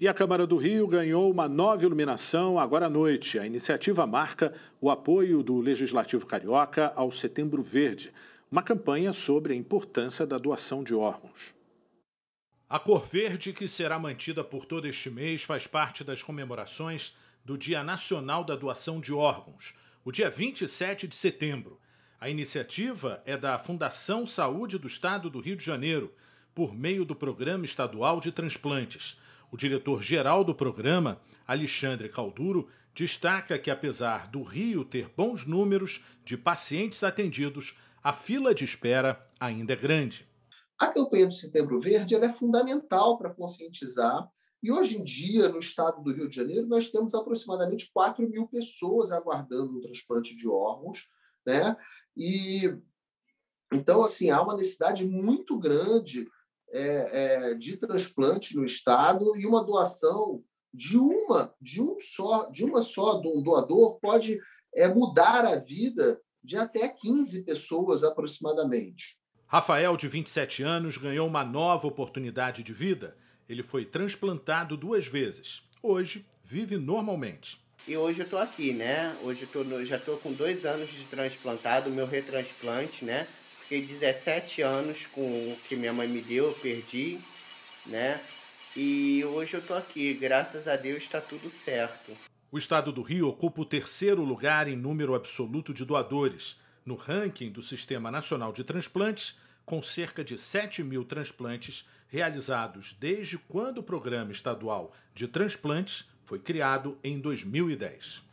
E a Câmara do Rio ganhou uma nova iluminação agora à noite. A iniciativa marca o apoio do Legislativo Carioca ao Setembro Verde, uma campanha sobre a importância da doação de órgãos. A cor verde, que será mantida por todo este mês, faz parte das comemorações do Dia Nacional da Doação de Órgãos, o dia 27 de setembro. A iniciativa é da Fundação Saúde do Estado do Rio de Janeiro, por meio do Programa Estadual de Transplantes. O diretor-geral do programa, Alexandre Calduro, destaca que, apesar do Rio ter bons números de pacientes atendidos, a fila de espera ainda é grande. A campanha do Setembro Verde é fundamental para conscientizar. E hoje em dia, no estado do Rio de Janeiro, nós temos aproximadamente 4 mil pessoas aguardando um transplante de órgãos. Né? E então, assim, há uma necessidade muito grande é, é, de transplante no estado e uma doação de uma, de um só, de uma só, do doador pode é, mudar a vida de até 15 pessoas aproximadamente. Rafael, de 27 anos, ganhou uma nova oportunidade de vida. Ele foi transplantado duas vezes. Hoje vive normalmente. E hoje eu estou aqui, né? Hoje eu tô, já estou com dois anos de transplantado, meu retransplante, né? Fiquei 17 anos com o que minha mãe me deu, eu perdi, né? E hoje eu tô aqui, graças a Deus está tudo certo. O estado do Rio ocupa o terceiro lugar em número absoluto de doadores no ranking do Sistema Nacional de Transplantes, com cerca de 7 mil transplantes realizados desde quando o Programa Estadual de Transplantes foi criado em 2010.